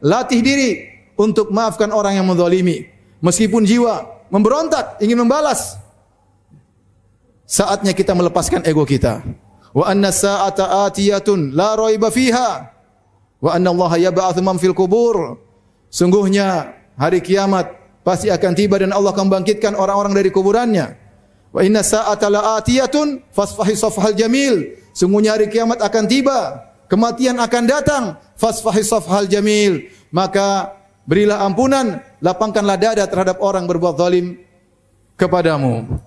Latih diri untuk maafkan orang yang mendolimi. Meskipun jiwa memberontak, ingin membalas. Saatnya kita melepaskan ego kita. Wa anna sa'ata atiyatun la raiba fiha. Wa anna Allah yab'atsu man fil qubur. Sungguhnya hari kiamat pasti akan tiba dan Allah akan bangkitkan orang-orang dari kuburannya. Wa inna sa'ata la atiyatun fasfahi safhal jamil. Sungguhnya hari kiamat akan tiba Kematian akan datang. Fasfahi safhal jamil. Maka berilah ampunan, lapangkanlah dada terhadap orang berbuat zalim kepadamu.